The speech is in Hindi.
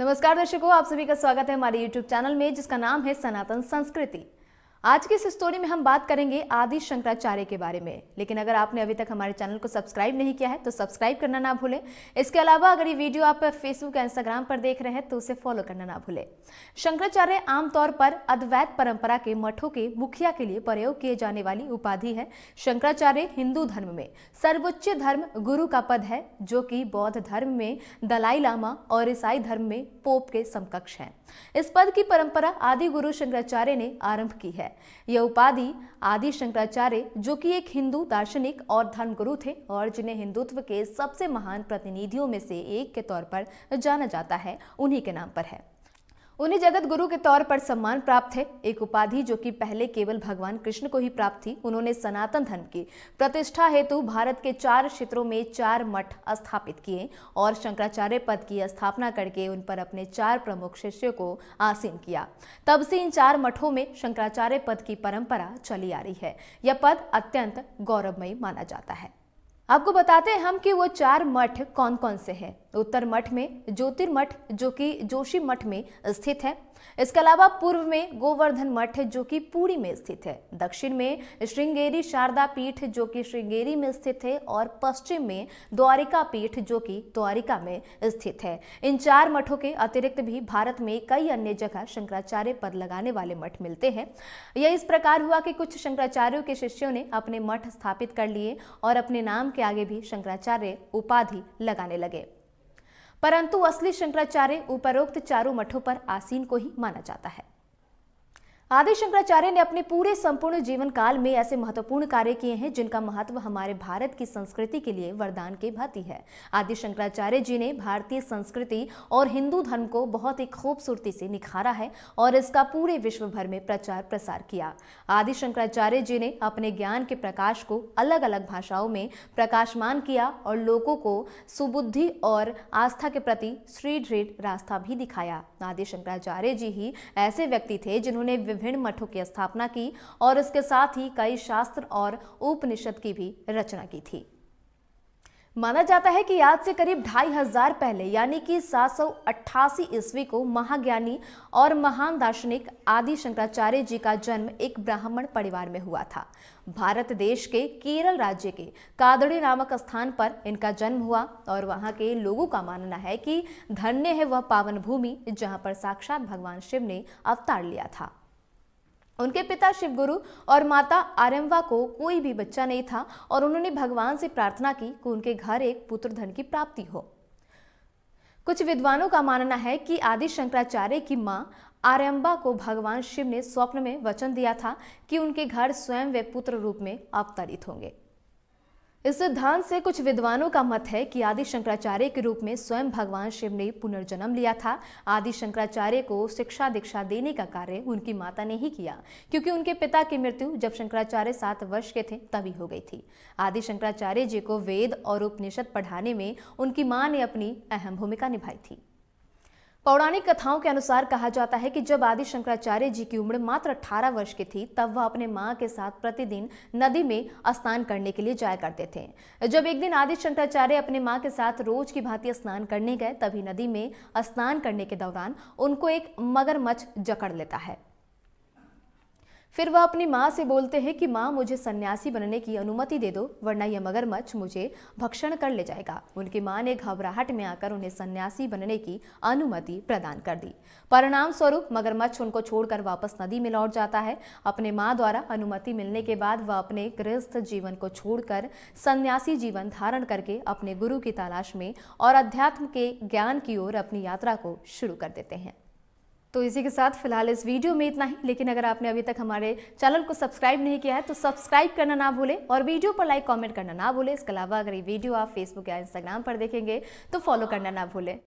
नमस्कार दर्शकों आप सभी का स्वागत है हमारे YouTube चैनल में जिसका नाम है सनातन संस्कृति आज की इस स्टोरी में हम बात करेंगे आदि शंकराचार्य के बारे में लेकिन अगर आपने अभी तक हमारे चैनल को सब्सक्राइब नहीं किया है तो सब्सक्राइब करना ना भूलें इसके अलावा अगर ये वीडियो आप फेसबुक या इंस्टाग्राम पर देख रहे हैं तो उसे फॉलो करना ना भूलें शंकराचार्य आमतौर पर अद्वैत परंपरा के मठों के मुखिया के लिए प्रयोग किए जाने वाली उपाधि है शंकराचार्य हिंदू धर्म में सर्वोच्च धर्म गुरु का पद है जो कि बौद्ध धर्म में दलाई लामा और ईसाई धर्म में पोप के समकक्ष है इस पद की परंपरा आदि गुरु शंकराचार्य ने आरंभ की है यह उपाधि आदि शंकराचार्य जो कि एक हिंदू दार्शनिक और धर्मगुरु थे और जिन्हें हिंदुत्व के सबसे महान प्रतिनिधियों में से एक के तौर पर जाना जाता है उन्हीं के नाम पर है उन्हें जगत गुरु के तौर पर सम्मान प्राप्त है एक उपाधि जो कि पहले केवल भगवान कृष्ण को ही प्राप्त थी उन्होंने सनातन धर्म की प्रतिष्ठा हेतु भारत के चार क्षेत्रों में चार मठ स्थापित किए और शंकराचार्य पद की स्थापना करके उन पर अपने चार प्रमुख शिष्यों को आसीन किया तब से इन चार मठों में शंकराचार्य पद की परंपरा चली आ रही है यह पद अत्यंत गौरवमयी माना जाता है आपको बताते हैं हम कि वो चार मठ कौन कौन से हैं उत्तर मठ में ज्योतिर्मठ जो कि जोशी मठ में स्थित है इसके अलावा पूर्व में गोवर्धन मठ जो कि पूरी में स्थित है दक्षिण में श्रृंगेरी शारदा पीठ जो कि श्रृंगेरी में स्थित है और पश्चिम में द्वारिका पीठ जो कि द्वारिका में स्थित है इन चार मठों के अतिरिक्त भी भारत में कई अन्य जगह शंकराचार्य पद लगाने वाले मठ मिलते हैं यह इस प्रकार हुआ कि कुछ शंकराचार्यों के शिष्यों ने अपने मठ स्थापित कर लिए और अपने नाम के आगे भी शंकराचार्य उपाधि लगाने लगे परंतु असली शंकराचार्य उपरोक्त चारों मठों पर आसीन को ही माना जाता है आदि शंकराचार्य ने अपने पूरे संपूर्ण जीवन काल में ऐसे महत्वपूर्ण कार्य किए हैं जिनका महत्व हमारे भारत की संस्कृति के लिए वरदान के भांति है आदि शंकराचार्य जी ने भारतीय संस्कृति और हिंदू धर्म को बहुत ही खूबसूरती से निखारा है और इसका पूरे विश्व भर में प्रचार प्रसार किया आदि शंकराचार्य जी ने अपने ज्ञान के प्रकाश को अलग अलग भाषाओं में प्रकाशमान किया और लोगों को सुबुद्धि और आस्था के प्रति सुदृढ़ रास्ता भी दिखाया आदि शंकराचार्य जी ही ऐसे व्यक्ति थे जिन्होंने विभिन्न मठों की स्थापना की और इसके साथ ही कई शास्त्र और उपनिषद की भी रचना की थी माना जाता है कि आज से करीब ढाई हजार पहले यानी कि सात 788 ईस्वी को महाज्ञानी और महान दार्शनिक आदि शंकराचार्य जी का जन्म एक ब्राह्मण परिवार में हुआ था भारत देश के केरल राज्य के कादड़ी नामक स्थान पर इनका जन्म हुआ और वहां के लोगों का मानना है कि धन्य है वह पावन भूमि जहां पर साक्षात भगवान शिव ने अवतार लिया था उनके पिता शिवगुरु और माता आरम्वा को कोई भी बच्चा नहीं था और उन्होंने भगवान से प्रार्थना की कि उनके घर एक पुत्र धन की प्राप्ति हो कुछ विद्वानों का मानना है कि आदि शंकराचार्य की माँ आर्यम्बा को भगवान शिव ने स्वप्न में वचन दिया था कि उनके घर स्वयं वे पुत्र रूप में अवतरित होंगे इस सिद्धांत से कुछ विद्वानों का मत है कि आदि शंकराचार्य के रूप में स्वयं भगवान शिव ने पुनर्जन्म लिया था आदि शंकराचार्य को शिक्षा दीक्षा देने का कार्य उनकी माता ने ही किया क्योंकि उनके पिता की मृत्यु जब शंकराचार्य सात वर्ष के थे तभी हो गई थी आदि शंकराचार्य जी को वेद और उपनिषद पढ़ाने में उनकी माँ ने अपनी अहम भूमिका निभाई थी पौराणिक कथाओं के अनुसार कहा जाता है कि जब आदि शंकराचार्य जी की उम्र मात्र 18 वर्ष की थी तब वह अपने माँ के साथ प्रतिदिन नदी में स्नान करने के लिए जाया करते थे जब एक दिन आदि शंकराचार्य अपने माँ के साथ रोज की भांति स्नान करने गए तभी नदी में स्नान करने के दौरान उनको एक मगरमच्छ जकड़ लेता है फिर वह अपनी माँ से बोलते हैं कि माँ मुझे सन्यासी बनने की अनुमति दे दो वरना यह मगरमच्छ मुझे भक्षण कर ले जाएगा उनकी माँ ने घबराहट में आकर उन्हें सन्यासी बनने की अनुमति प्रदान कर दी परिणाम स्वरूप मगरमच्छ उनको छोड़कर वापस नदी में लौट जाता है अपने माँ द्वारा अनुमति मिलने के बाद वह अपने गृहस्थ जीवन को छोड़कर सन्यासी जीवन धारण करके अपने गुरु की तलाश में और अध्यात्म के ज्ञान की ओर अपनी यात्रा को शुरू कर देते हैं तो इसी के साथ फिलहाल इस वीडियो में इतना ही लेकिन अगर आपने अभी तक हमारे चैनल को सब्सक्राइब नहीं किया है तो सब्सक्राइब करना ना भूलें और वीडियो पर लाइक कॉमेंट करना ना भूलें इसके अलावा अगर ये वीडियो आप फेसबुक या इंस्टाग्राम पर देखेंगे तो फॉलो करना ना भूलें